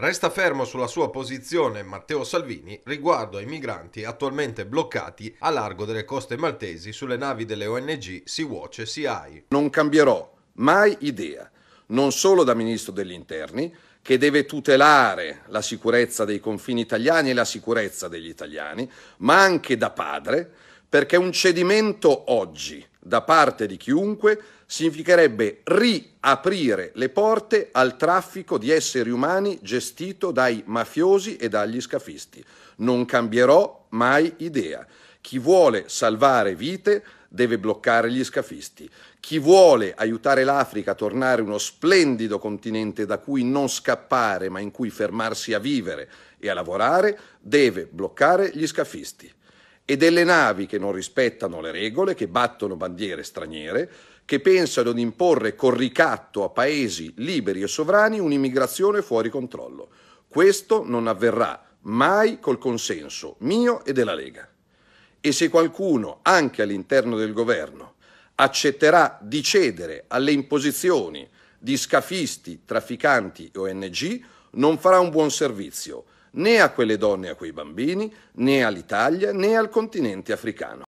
Resta fermo sulla sua posizione Matteo Salvini riguardo ai migranti attualmente bloccati a largo delle coste maltesi sulle navi delle ONG Sea-Watch e Sea-Eye. Non cambierò mai idea, non solo da Ministro degli Interni, che deve tutelare la sicurezza dei confini italiani e la sicurezza degli italiani, ma anche da padre, perché un cedimento oggi da parte di chiunque significherebbe riaprire le porte al traffico di esseri umani gestito dai mafiosi e dagli scafisti. Non cambierò mai idea. Chi vuole salvare vite deve bloccare gli scafisti. Chi vuole aiutare l'Africa a tornare uno splendido continente da cui non scappare ma in cui fermarsi a vivere e a lavorare deve bloccare gli scafisti e delle navi che non rispettano le regole, che battono bandiere straniere, che pensano di imporre con ricatto a paesi liberi e sovrani un'immigrazione fuori controllo. Questo non avverrà mai col consenso mio e della Lega. E se qualcuno, anche all'interno del governo, accetterà di cedere alle imposizioni di scafisti, trafficanti e ONG, non farà un buon servizio né a quelle donne e a quei bambini, né all'Italia, né al continente africano.